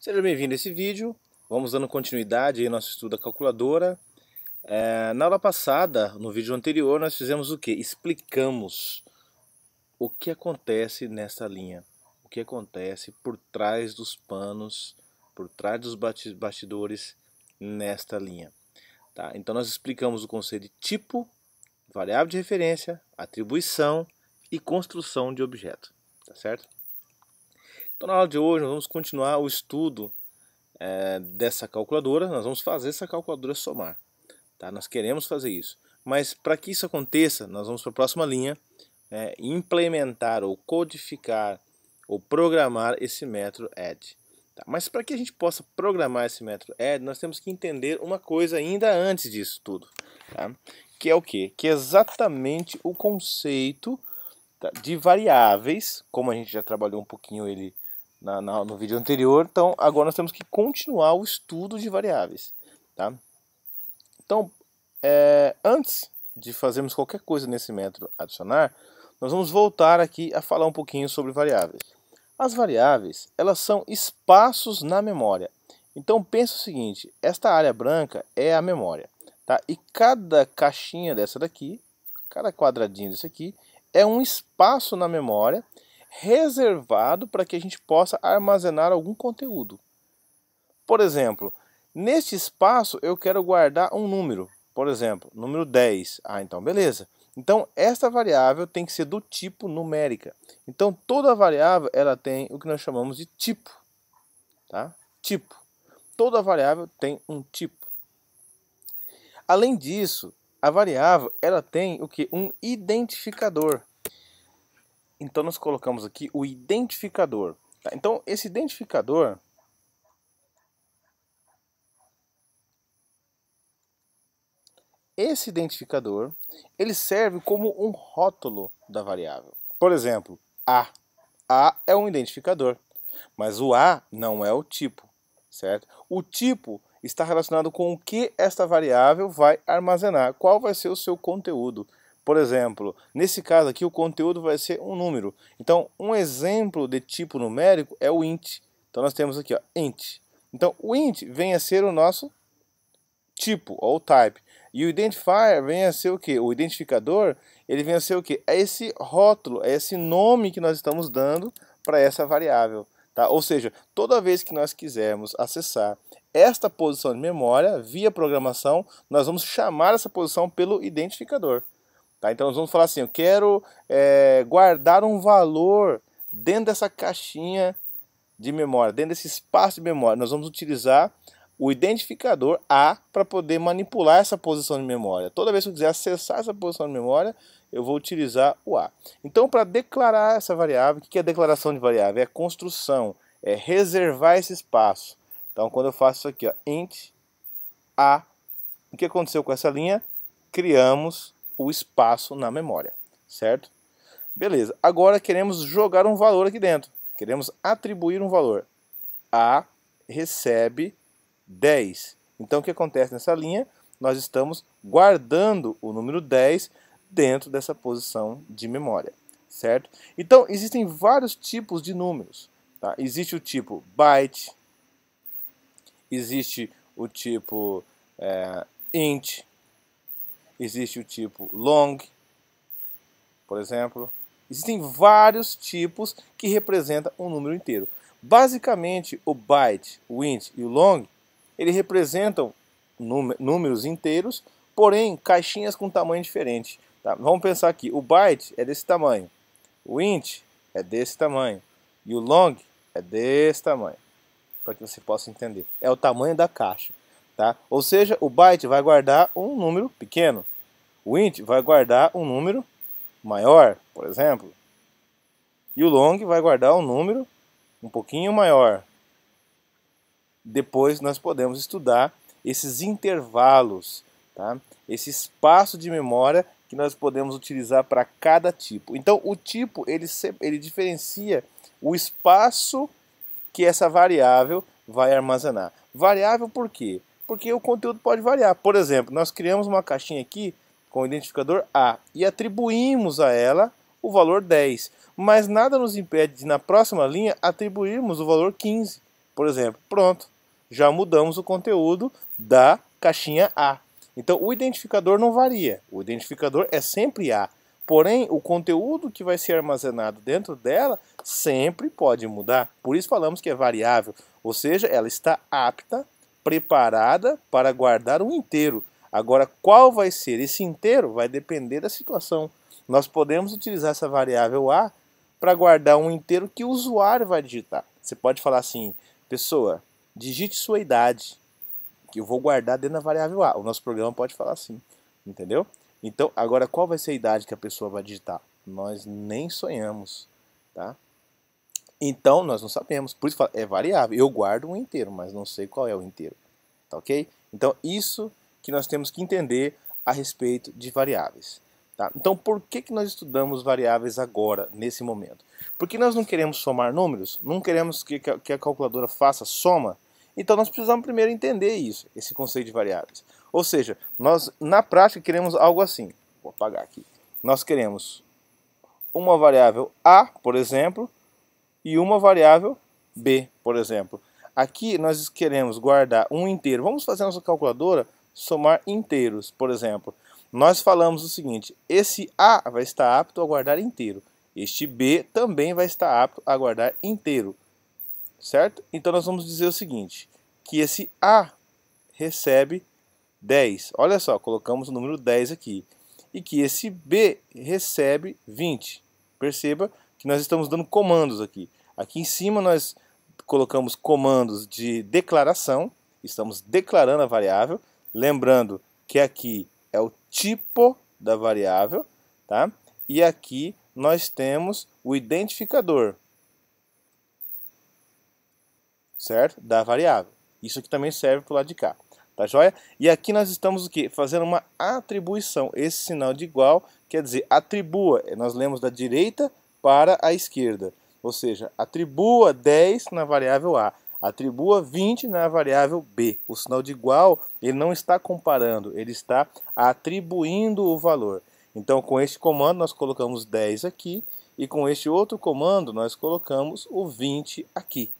Seja bem-vindo a esse vídeo. Vamos dando continuidade ao nosso estudo da calculadora. É, na aula passada, no vídeo anterior, nós fizemos o que? Explicamos o que acontece nessa linha. O que acontece por trás dos panos, por trás dos bastidores nesta linha. Tá? Então, nós explicamos o conceito de tipo, variável de referência, atribuição e construção de objeto. Tá certo? Então, na aula de hoje, nós vamos continuar o estudo é, dessa calculadora. Nós vamos fazer essa calculadora somar. Tá? Nós queremos fazer isso. Mas para que isso aconteça, nós vamos para a próxima linha. É, implementar ou codificar ou programar esse método add. Tá? Mas para que a gente possa programar esse método add, nós temos que entender uma coisa ainda antes disso tudo. Tá? Que é o quê? Que é exatamente o conceito tá? de variáveis, como a gente já trabalhou um pouquinho ele na, na, no vídeo anterior. Então, agora nós temos que continuar o estudo de variáveis. Tá? Então, é, antes de fazermos qualquer coisa nesse método adicionar, nós vamos voltar aqui a falar um pouquinho sobre variáveis. As variáveis, elas são espaços na memória. Então, pensa o seguinte, esta área branca é a memória. Tá? E cada caixinha dessa daqui, cada quadradinho desse aqui, é um espaço na memória reservado para que a gente possa armazenar algum conteúdo. Por exemplo, neste espaço eu quero guardar um número, por exemplo, número 10. Ah, então beleza. Então esta variável tem que ser do tipo numérica. Então toda variável ela tem o que nós chamamos de tipo, tá? Tipo. Toda variável tem um tipo. Além disso, a variável ela tem o que um identificador. Então nós colocamos aqui o identificador. Tá? Então esse identificador esse identificador ele serve como um rótulo da variável. Por exemplo, A. A é um identificador, mas o A não é o tipo, certo? O tipo está relacionado com o que esta variável vai armazenar, qual vai ser o seu conteúdo. Por exemplo, nesse caso aqui o conteúdo vai ser um número. Então, um exemplo de tipo numérico é o int. Então nós temos aqui, ó, int. Então, o int vem a ser o nosso tipo, ou type. E o identifier vem a ser o que? O identificador, ele vem a ser o que? É esse rótulo, é esse nome que nós estamos dando para essa variável. Tá? Ou seja, toda vez que nós quisermos acessar esta posição de memória via programação, nós vamos chamar essa posição pelo identificador. Tá? Então nós vamos falar assim: eu quero é, guardar um valor dentro dessa caixinha de memória, dentro desse espaço de memória. Nós vamos utilizar o identificador A para poder manipular essa posição de memória. Toda vez que eu quiser acessar essa posição de memória, eu vou utilizar o A. Então, para declarar essa variável, o que é declaração de variável? É construção, é reservar esse espaço. Então, quando eu faço isso aqui, ó, int A, o que aconteceu com essa linha? Criamos o espaço na memória, certo? Beleza, agora queremos jogar um valor aqui dentro, queremos atribuir um valor. A recebe 10. Então o que acontece nessa linha? Nós estamos guardando o número 10 dentro dessa posição de memória, certo? Então existem vários tipos de números. Tá? Existe o tipo byte, existe o tipo é, int, Existe o tipo long, por exemplo. Existem vários tipos que representam um número inteiro. Basicamente, o byte, o int e o long, eles representam números inteiros, porém caixinhas com tamanho diferente. Tá? Vamos pensar aqui, o byte é desse tamanho, o int é desse tamanho e o long é desse tamanho, para que você possa entender. É o tamanho da caixa, tá? Ou seja, o byte vai guardar um número pequeno, o int vai guardar um número maior, por exemplo. E o long vai guardar um número um pouquinho maior. Depois nós podemos estudar esses intervalos, tá? esse espaço de memória que nós podemos utilizar para cada tipo. Então o tipo ele, ele diferencia o espaço que essa variável vai armazenar. Variável por quê? Porque o conteúdo pode variar. Por exemplo, nós criamos uma caixinha aqui com o identificador A e atribuímos a ela o valor 10, mas nada nos impede de na próxima linha atribuirmos o valor 15. Por exemplo, pronto, já mudamos o conteúdo da caixinha A. Então o identificador não varia, o identificador é sempre A. Porém, o conteúdo que vai ser armazenado dentro dela sempre pode mudar. Por isso falamos que é variável, ou seja, ela está apta, preparada para guardar um inteiro, Agora, qual vai ser esse inteiro vai depender da situação. Nós podemos utilizar essa variável A para guardar um inteiro que o usuário vai digitar. Você pode falar assim, pessoa, digite sua idade, que eu vou guardar dentro da variável A. O nosso programa pode falar assim, entendeu? Então, agora qual vai ser a idade que a pessoa vai digitar? Nós nem sonhamos, tá? Então, nós não sabemos. Por isso, é variável. Eu guardo um inteiro, mas não sei qual é o inteiro, tá ok? Então, isso que nós temos que entender a respeito de variáveis. Tá? Então, por que, que nós estudamos variáveis agora, nesse momento? Porque nós não queremos somar números, não queremos que, que a calculadora faça soma, então nós precisamos primeiro entender isso, esse conceito de variáveis. Ou seja, nós na prática queremos algo assim. Vou apagar aqui. Nós queremos uma variável A, por exemplo, e uma variável B, por exemplo. Aqui nós queremos guardar um inteiro. Vamos fazer a nossa calculadora somar inteiros. Por exemplo, nós falamos o seguinte: esse A vai estar apto a guardar inteiro. Este B também vai estar apto a guardar inteiro. Certo? Então nós vamos dizer o seguinte: que esse A recebe 10. Olha só, colocamos o número 10 aqui. E que esse B recebe 20. Perceba que nós estamos dando comandos aqui. Aqui em cima nós colocamos comandos de declaração, estamos declarando a variável, Lembrando que aqui é o tipo da variável, tá? E aqui nós temos o identificador, certo? Da variável. Isso aqui também serve para o lado de cá, tá joia? E aqui nós estamos o quê? Fazendo uma atribuição. Esse sinal de igual quer dizer atribua. Nós lemos da direita para a esquerda. Ou seja, atribua 10 na variável A. Atribua 20 na variável b. O sinal de igual, ele não está comparando, ele está atribuindo o valor. Então, com este comando, nós colocamos 10 aqui, e com este outro comando, nós colocamos o 20 aqui,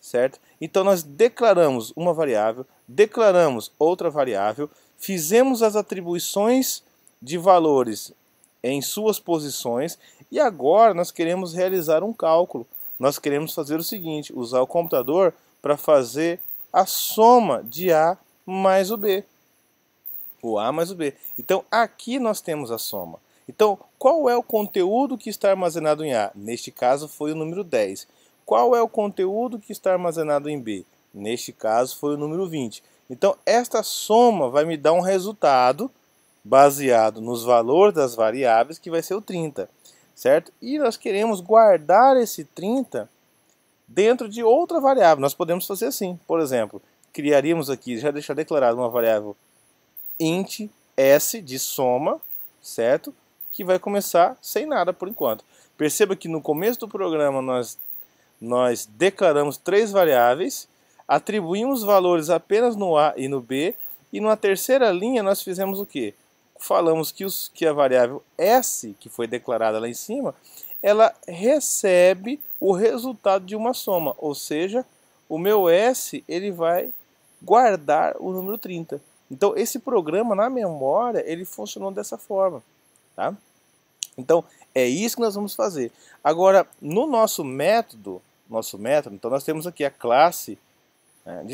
certo? Então, nós declaramos uma variável, declaramos outra variável, fizemos as atribuições de valores em suas posições, e agora nós queremos realizar um cálculo. Nós queremos fazer o seguinte, usar o computador para fazer a soma de A mais o B. O A mais o B. Então aqui nós temos a soma. Então, qual é o conteúdo que está armazenado em A? Neste caso foi o número 10. Qual é o conteúdo que está armazenado em B? Neste caso foi o número 20. Então, esta soma vai me dar um resultado baseado nos valores das variáveis, que vai ser o 30, certo? E nós queremos guardar esse 30 dentro de outra variável. Nós podemos fazer assim, por exemplo, criaríamos aqui, já deixar declarado uma variável int s de soma, certo? Que vai começar sem nada por enquanto. Perceba que no começo do programa nós, nós declaramos três variáveis, atribuímos valores apenas no A e no B, e na terceira linha nós fizemos o quê? Falamos que, os, que a variável S, que foi declarada lá em cima, ela recebe o resultado de uma soma, ou seja, o meu S ele vai guardar o número 30. Então esse programa na memória ele funcionou dessa forma, tá? Então é isso que nós vamos fazer. Agora no nosso método, nosso método, então nós temos aqui a classe né,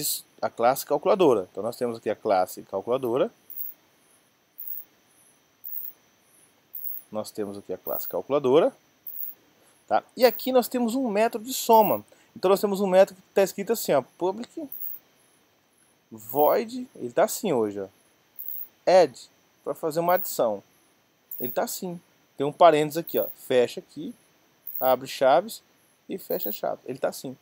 a classe calculadora. Então nós temos aqui a classe calculadora. Nós temos aqui a classe calculadora. Tá? E aqui nós temos um método de soma. Então nós temos um método que está escrito assim, ó, public void, ele está assim hoje, ó, add, para fazer uma adição. Ele está assim. Tem um parênteses aqui, ó, fecha aqui, abre chaves e fecha chave. Ele está assim.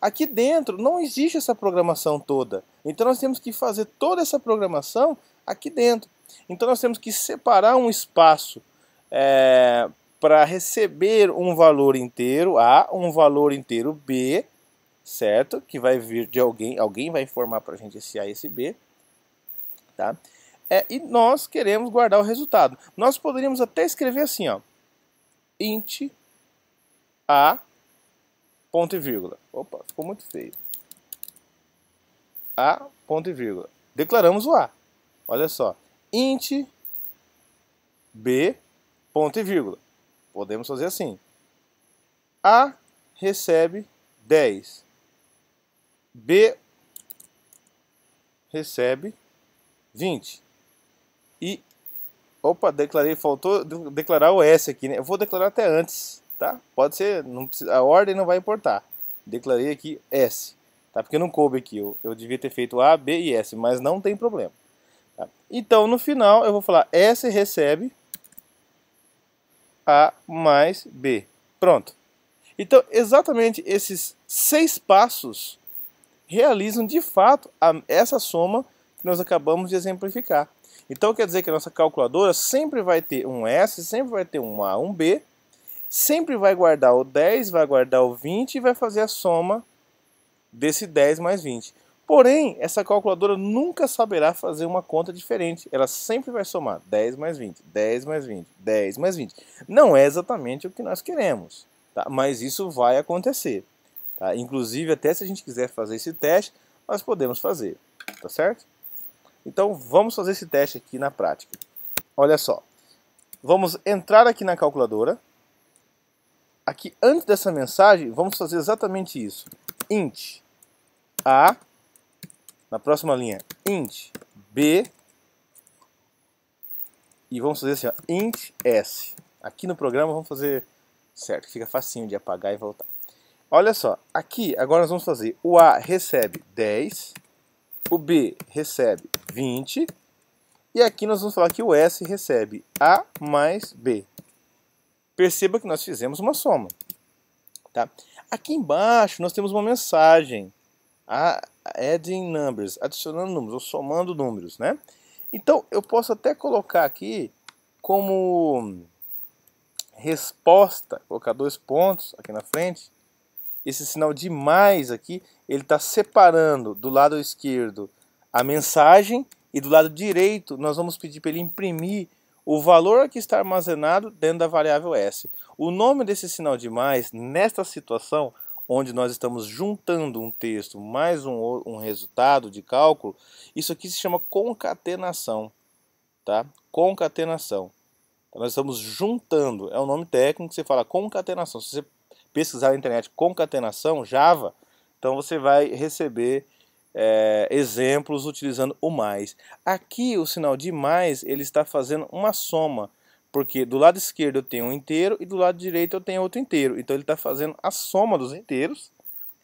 Aqui dentro não existe essa programação toda. Então nós temos que fazer toda essa programação aqui dentro. Então nós temos que separar um espaço é, para receber um valor inteiro A, um valor inteiro B, certo? Que vai vir de alguém, alguém vai informar para a gente esse A e esse B, tá? É, e nós queremos guardar o resultado. Nós poderíamos até escrever assim, ó, int A, ponto e vírgula. Opa, ficou muito feio. A, ponto e vírgula. Declaramos o A. Olha só, int B, ponto e vírgula. Podemos fazer assim. A recebe 10. B recebe 20. E opa, declarei, faltou declarar o S aqui, né? Eu vou declarar até antes, tá? Pode ser, não precisa, a ordem não vai importar. Declarei aqui S, tá? Porque não coube aqui, eu, eu devia ter feito A, B e S, mas não tem problema. Tá? Então, no final, eu vou falar S recebe a mais B. Pronto. Então, exatamente esses seis passos realizam de fato a, essa soma que nós acabamos de exemplificar. Então, quer dizer que a nossa calculadora sempre vai ter um S, sempre vai ter um A, um B, sempre vai guardar o 10, vai guardar o 20 e vai fazer a soma desse 10 mais 20. Porém, essa calculadora nunca saberá fazer uma conta diferente. Ela sempre vai somar 10 mais 20, 10 mais 20, 10 mais 20. Não é exatamente o que nós queremos, tá? mas isso vai acontecer. Tá? Inclusive, até se a gente quiser fazer esse teste, nós podemos fazer, tá certo? Então, vamos fazer esse teste aqui na prática. Olha só, vamos entrar aqui na calculadora. Aqui, antes dessa mensagem, vamos fazer exatamente isso. int a na próxima linha, int b. E vamos fazer assim, ó, int s. Aqui no programa vamos fazer certo, fica facinho de apagar e voltar. Olha só, aqui agora nós vamos fazer o A recebe 10, o B recebe 20, e aqui nós vamos falar que o S recebe A mais B. Perceba que nós fizemos uma soma. Tá? Aqui embaixo nós temos uma mensagem. A, ah, adding numbers, adicionando números ou somando números, né? Então eu posso até colocar aqui como resposta, colocar dois pontos aqui na frente. Esse sinal de mais aqui, ele está separando do lado esquerdo a mensagem e do lado direito nós vamos pedir para ele imprimir o valor que está armazenado dentro da variável s. O nome desse sinal de mais nesta situação onde nós estamos juntando um texto mais um, um resultado de cálculo, isso aqui se chama concatenação. Tá? Concatenação. Então, nós estamos juntando, é um nome técnico que você fala concatenação. Se você pesquisar na internet concatenação, Java, então você vai receber é, exemplos utilizando o mais. Aqui o sinal de mais ele está fazendo uma soma. Porque do lado esquerdo eu tenho um inteiro e do lado direito eu tenho outro inteiro. Então ele está fazendo a soma dos inteiros,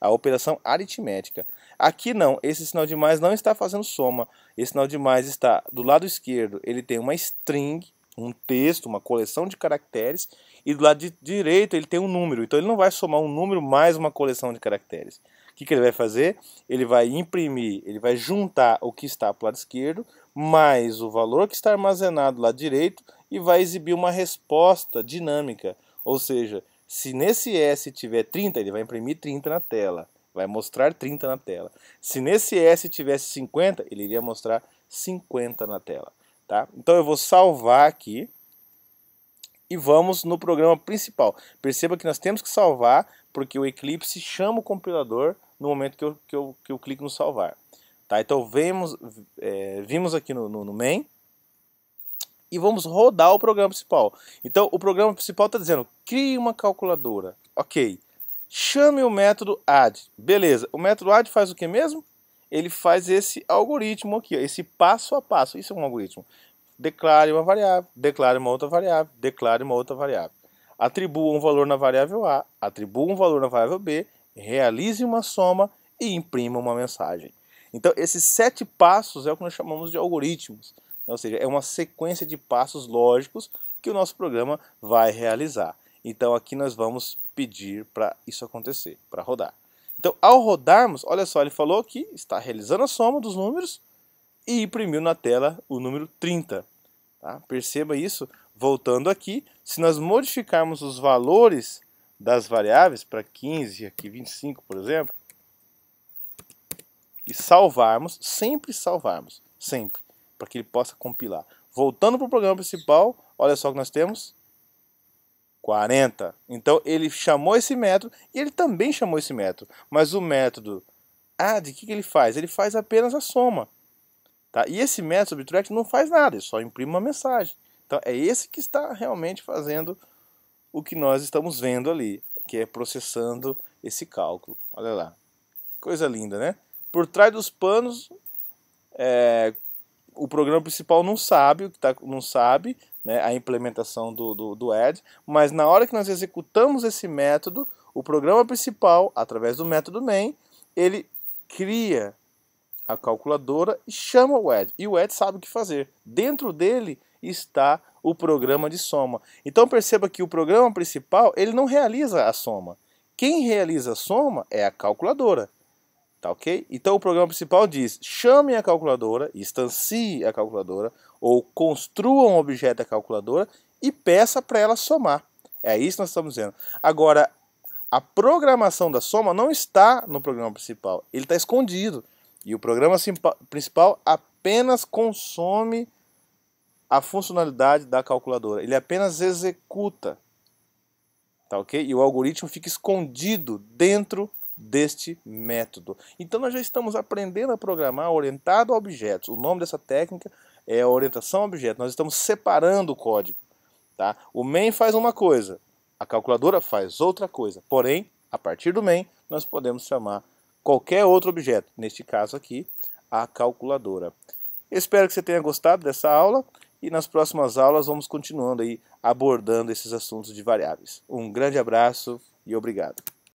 a operação aritmética. Aqui não, esse sinal de mais não está fazendo soma. Esse sinal de mais está do lado esquerdo, ele tem uma string, um texto, uma coleção de caracteres, e do lado de direito ele tem um número. Então ele não vai somar um número mais uma coleção de caracteres. O que, que ele vai fazer? Ele vai imprimir, ele vai juntar o que está para o lado esquerdo, mais o valor que está armazenado lá direito, e vai exibir uma resposta dinâmica. Ou seja, se nesse S tiver 30, ele vai imprimir 30 na tela, vai mostrar 30 na tela. Se nesse S tivesse 50, ele iria mostrar 50 na tela. Tá? Então eu vou salvar aqui e vamos no programa principal. Perceba que nós temos que salvar, porque o Eclipse chama o compilador no momento que eu, que eu, que eu clico no salvar. Tá? Então vemos, é, vimos aqui no, no, no main, e vamos rodar o programa principal. Então, o programa principal está dizendo: crie uma calculadora. Ok. Chame o método add. Beleza. O método add faz o que mesmo? Ele faz esse algoritmo aqui, esse passo a passo. Isso é um algoritmo. Declare uma variável, declare uma outra variável, declare uma outra variável. Atribua um valor na variável A, atribua um valor na variável B, realize uma soma e imprima uma mensagem. Então, esses sete passos é o que nós chamamos de algoritmos. Ou seja, é uma sequência de passos lógicos que o nosso programa vai realizar. Então aqui nós vamos pedir para isso acontecer, para rodar. Então, ao rodarmos, olha só, ele falou que está realizando a soma dos números e imprimiu na tela o número 30. Tá? Perceba isso. Voltando aqui, se nós modificarmos os valores das variáveis para 15 aqui 25, por exemplo, e salvarmos, sempre salvarmos, sempre para que ele possa compilar. Voltando para o programa principal, olha só o que nós temos. 40. Então ele chamou esse método e ele também chamou esse método. Mas o método add, ah, o que, que ele faz? Ele faz apenas a soma. Tá? E esse método subtract não faz nada, ele só imprime uma mensagem. Então é esse que está realmente fazendo o que nós estamos vendo ali, que é processando esse cálculo. Olha lá. Coisa linda, né? Por trás dos panos, é, o programa principal não sabe o que tá, não sabe né, a implementação do, do, do ad, mas na hora que nós executamos esse método, o programa principal, através do método main, ele cria a calculadora e chama o Ed. E o Ed sabe o que fazer. Dentro dele está o programa de soma. Então perceba que o programa principal ele não realiza a soma. Quem realiza a soma é a calculadora. Tá ok? Então o programa principal diz: chame a calculadora, instancie a calculadora ou construa um objeto da calculadora e peça para ela somar. É isso que nós estamos dizendo. Agora, a programação da soma não está no programa principal, ele está escondido. E o programa principal apenas consome a funcionalidade da calculadora, ele apenas executa. Tá ok? E o algoritmo fica escondido dentro deste método. Então nós já estamos aprendendo a programar orientado a objetos. O nome dessa técnica é orientação a objetos. Nós estamos separando o código. Tá? O main faz uma coisa, a calculadora faz outra coisa. Porém, a partir do main, nós podemos chamar qualquer outro objeto. Neste caso aqui, a calculadora. Espero que você tenha gostado dessa aula e nas próximas aulas vamos continuando aí abordando esses assuntos de variáveis. Um grande abraço e obrigado.